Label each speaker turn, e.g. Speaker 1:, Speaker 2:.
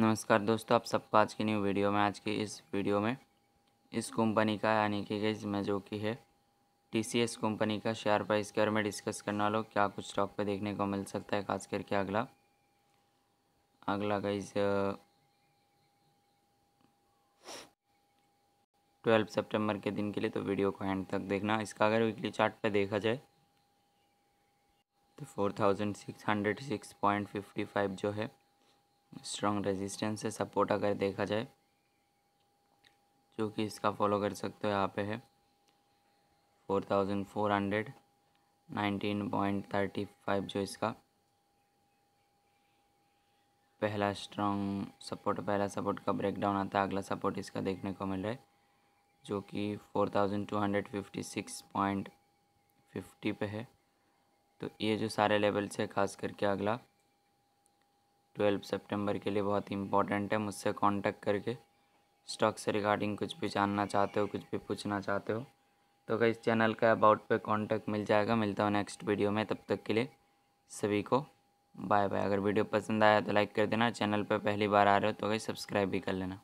Speaker 1: नमस्कार दोस्तों आप सबको आज की न्यू वीडियो में आज की इस वीडियो में इस कंपनी का यानी कि गई इसमें जो कि है टीसीएस कंपनी का शेयर प्राइस के बारे में डिस्कस करने वाला हूँ क्या कुछ स्टॉक पे देखने को मिल सकता है खास करके अगला अगला गाइज ट्वेल्व सितंबर के दिन के लिए तो वीडियो को एंड तक देखना इसका अगर वीकली चार्ट पे देखा जाए तो four thousand six hundred six point fifty five जो है स्ट्रॉन्ग रेजिस्टेंस है सपोर्ट अगर देखा जाए जो कि इसका फॉलो कर सकते हो यहाँ पे है four thousand four hundred nineteen point thirty five जो इसका पहला स्ट्रॉन्ग सपोर्ट पहला सपोर्ट का ब्रेकडाउन आता है अगला सपोर्ट इसका देखने को मिल रहा है जो कि four thousand two hundred fifty six point fifty पे है तो ये जो सारे लेवल्स है खास करके अगला ट्वेल्व सेप्टेम्बर के लिए बहुत ही इंपॉर्टेंट है मुझसे कॉन्टेक्ट करके स्टॉक से रिगार्डिंग कुछ भी जानना चाहते हो कुछ भी पूछना चाहते हो तो अगर इस चैनल का अबाउट पे कांटेक्ट मिल जाएगा मिलता हूँ नेक्स्ट वीडियो में तब तक के लिए सभी को बाय बाय अगर वीडियो पसंद आया तो लाइक कर देना चैनल पर पहली बार आ रहे हो तो अगर सब्सक्राइब भी कर लेना